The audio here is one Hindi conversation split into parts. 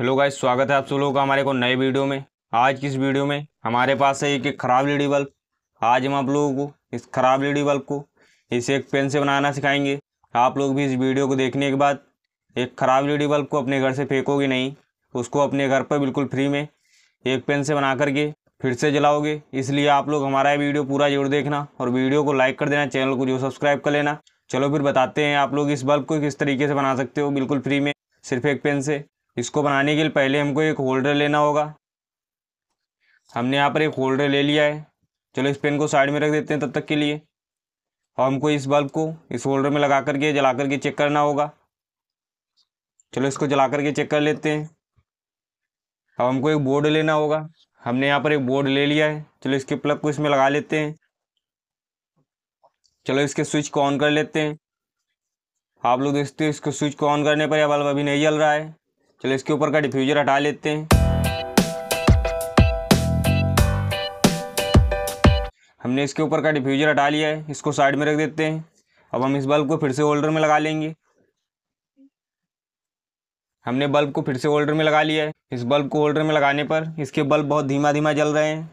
हेलो गाइस स्वागत है आप सब लोगों का हमारे को नए वीडियो में आज की इस वीडियो में हमारे पास है एक एक ख़राब लेडी बल्ब आज हम आप लोगों को इस ख़राब लेडी बल्ब को इसे एक पेन से बनाना सिखाएंगे आप लोग भी इस वीडियो को देखने के बाद एक ख़राब लेडी बल्ब को अपने घर से फेंकोगे नहीं उसको अपने घर पर बिल्कुल फ्री में एक पेन से बना करके फिर से जलाओगे इसलिए आप लोग हमारा वीडियो पूरा जरूर देखना और वीडियो को लाइक कर देना चैनल को जो सब्सक्राइब कर लेना चलो फिर बताते हैं आप लोग इस बल्ब को किस तरीके से बना सकते हो बिल्कुल फ्री में सिर्फ एक पेन से इसको बनाने के लिए पहले हमको एक होल्डर लेना होगा हमने यहाँ पर एक होल्डर ले लिया है चलो इस पेन को साइड में रख देते हैं तब तक के लिए और हमको इस बल्ब को इस होल्डर में लगा करके जला करके चेक करना होगा चलो इसको जला करके चेक कर लेते हैं अब हमको एक बोर्ड लेना होगा हमने यहाँ पर एक बोर्ड ले लिया है चलो इसके प्लग को इसमें लगा लेते हैं चलो इसके स्विच को ऑन कर लेते हैं आप लोग देखते हो इसको स्विच को ऑन करने पर यह बल्ब अभी नहीं जल रहा है चलो इसके ऊपर का डिफ्यूज़र हटा लेते हैं हमने इसके ऊपर का डिफ्यूज़र हटा लिया है इसको साइड में रख देते हैं अब हम इस बल्ब को फिर से होल्डर में लगा लेंगे हमने बल्ब को फिर से होल्डर में लगा लिया है इस बल्ब को होल्डर में लगाने पर इसके बल्ब बहुत धीमा धीमा जल रहे हैं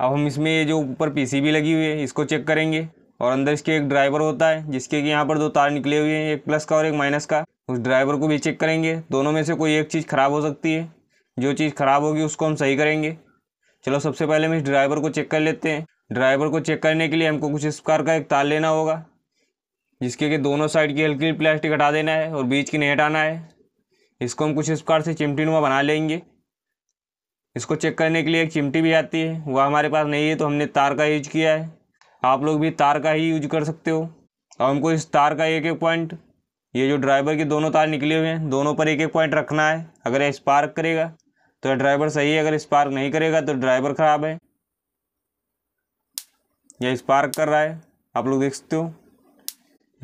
अब हम इसमें ये जो ऊपर पीसीबी लगी हुई है इसको चेक करेंगे और अंदर इसके एक ड्राइवर होता है जिसके कि यहाँ पर दो तार निकले हुए हैं एक प्लस का और एक माइनस का उस ड्राइवर को भी चेक करेंगे दोनों में से कोई एक चीज़ ख़राब हो सकती है जो चीज़ ख़राब होगी उसको हम सही करेंगे चलो सबसे पहले हम इस ड्राइवर को चेक कर लेते हैं ड्राइवर को चेक करने के लिए हमको कुछ इस प्रकार का एक तार लेना होगा जिसके कि दोनों साइड की हल्की प्लास्टिक हटा देना है और बीच की नहीं हटाना है इसको हम कुछ इस प्रकार से चिमटी नुमा बना लेंगे इसको चेक करने के लिए एक चिमटी भी आती है वह हमारे पास नहीं है तो हमने तार का यूज किया है आप लोग भी तार का ही यूज कर सकते हो और हमको इस तार का एक एक पॉइंट ये जो ड्राइवर के दोनों तार निकले हुए हैं दोनों पर एक एक पॉइंट रखना है अगर स्पार्क करेगा तो ड्राइवर सही है अगर स्पार्क नहीं करेगा तो ड्राइवर ख़राब है यह स्पार्क कर रहा है आप लोग देख सकते हो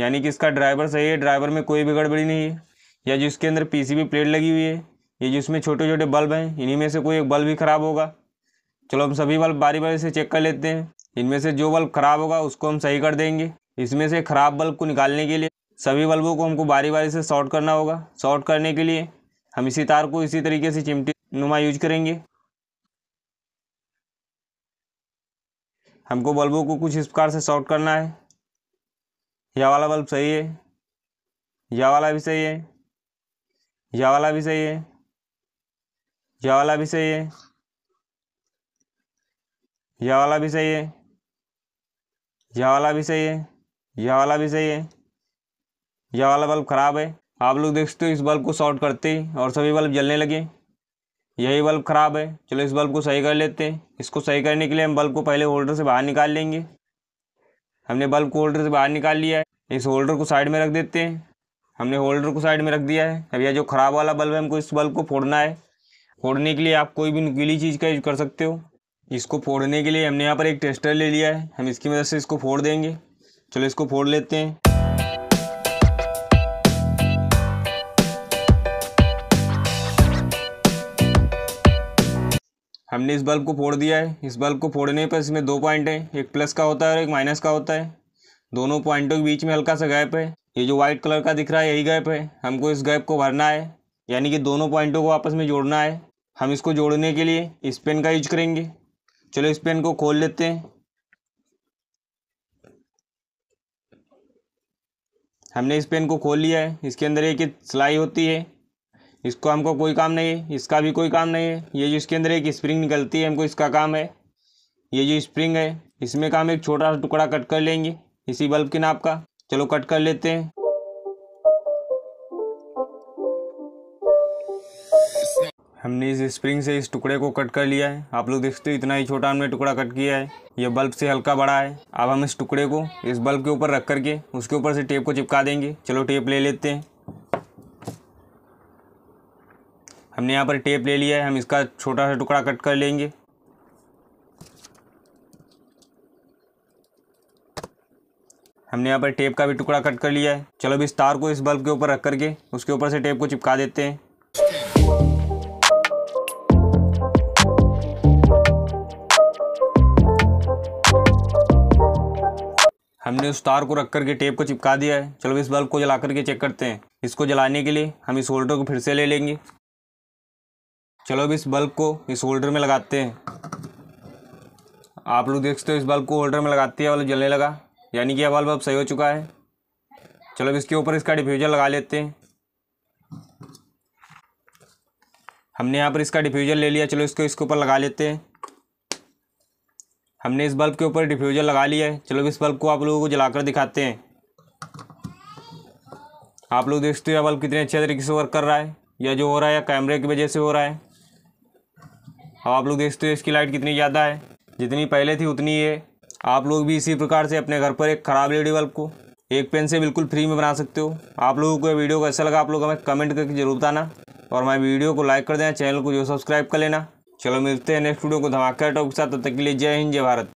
यानी कि इसका ड्राइवर सही है ड्राइवर में कोई भी गड़बड़ी नहीं है या जिसके इसके अंदर पीसीबी प्लेट लगी हुई है ये जिसमें छोटे छोटे बल्ब हैं इन्हीं में से कोई एक बल्ब भी ख़राब होगा चलो हम सभी बल्ब बारी बारी से चेक कर लेते हैं इनमें से जो बल्ब ख़राब होगा उसको हम सही कर देंगे इसमें से ख़राब बल्ब को निकालने के लिए सभी बल्बों को हमको बारी बारी से शॉर्ट करना होगा शॉर्ट करने के लिए हम इसी तार को इसी तरीके से चिमटी नुमा यूज करेंगे हमको बल्बों को कुछ इस प्रकार से शॉर्ट करना है यह वाला बल्ब सही है यह वाला भी सही है यह वाला भी सही है यह वाला भी सही है यह वाला भी सही है यह वाला भी सही है यह वाला भी सही है यह वाला बल्ब ख़राब है आप लोग देखते हो इस बल्ब को शॉर्ट करते ही और सभी बल्ब जलने लगे यही बल्ब ख़राब है चलो इस बल्ब को सही कर लेते हैं इसको सही करने के लिए हम बल्ब को पहले होल्डर से बाहर निकाल लेंगे हमने बल्ब को होल्डर से बाहर निकाल लिया है इस होल्डर को साइड में रख देते हैं हमने होल्डर को साइड में रख दिया है अब यह जो ख़राब वाला बल्ब है हमको इस बल्ब को फोड़ना है फोड़ने के लिए आप कोई भी नुकीली चीज़ का यूज कर सकते हो इसको फोड़ने के लिए हमने यहाँ पर एक टेस्टर ले लिया है हम इसकी मदद से इसको फोड़ देंगे चलो इसको फोड़ लेते हैं हमने इस बल्ब को फोड़ दिया है इस बल्ब को फोड़ने पर इसमें दो पॉइंट हैं एक प्लस का होता है और एक माइनस का होता है दोनों पॉइंटों के बीच में हल्का सा गैप है ये जो व्हाइट कलर का दिख रहा है यही गैप है हमको इस गैप को भरना है यानी कि दोनों पॉइंटों को आपस में जोड़ना है हम इसको जोड़ने के लिए इस पेन का यूज करेंगे चलो इस पेन को खोल लेते हैं हमने इस पेन को खोल लिया है इसके अंदर एक सिलाई होती है इसको हमको कोई काम नहीं है इसका भी कोई काम नहीं है ये जो इसके अंदर एक स्प्रिंग निकलती है हमको इसका काम है ये जो स्प्रिंग है इसमें काम एक छोटा सा टुकड़ा कट कर लेंगे इसी बल्ब के नाप का चलो कट कर लेते हैं हमने इस स्प्रिंग से इस टुकड़े को कट कर लिया है आप लोग देखते हो इतना ही छोटा हमने टुकड़ा कट किया है यह बल्ब से हल्का बड़ा है अब हम इस टुकड़े को इस बल्ब के ऊपर रख करके उसके ऊपर से टेप को चिपका देंगे चलो टेप ले लेते हैं हमने यहाँ पर टेप ले लिया है हम इसका छोटा सा टुकड़ा कट कर लेंगे हमने यहाँ पर टेप का भी टुकड़ा कट कर लिया है चलो अब इस तार को इस बल्ब के ऊपर रख करके उसके ऊपर से टेप को चिपका देते हैं हमने उस तार को रख करके टेप को चिपका दिया है चलो इस बल्ब को जला करके चेक करते हैं इसको जलाने के लिए हम इस होल्डर को फिर से ले लेंगे चलो अब इस बल्ब को इस होल्डर में लगाते हैं आप लोग देखते हो इस बल्ब को होल्डर में लगाते हैं बल्ब जलने लगा यानी कि यह बल्ब अब सही हो चुका है चलो अब इसके ऊपर इसका डिफ्यूज़र लगा लेते हैं हमने यहाँ पर इसका डिफ्यूज़र ले लिया चलो इसको इसके ऊपर लगा लेते हैं हमने इस बल्ब के ऊपर डिफ्यूज़र लगा लिया है चलो इस बल्ब को आप लोगों को जलाकर दिखाते हैं आप लोग देखते हो यह बल्ब कितने अच्छे तरीके से वर्क कर रहा है या जो हो रहा है या कैमरे की वजह से हो रहा है अब आप लोग देखते हो इसकी लाइट कितनी ज़्यादा है जितनी पहले थी उतनी है आप लोग भी इसी प्रकार से अपने घर पर एक ख़राब एलईडी बल्ब को एक पेन से बिल्कुल फ्री में बना सकते हो आप लोगों को वीडियो कैसा लगा आप लोग हमें कमेंट करके जरूर बताना और हमारे वीडियो को लाइक कर देना चैनल को जो सब्सक्राइब कर लेना चलो मिलते हैं नेक्स्ट वीडियो को धमाका टॉप के साथ तब तक के लिए जय हिंद जय भारत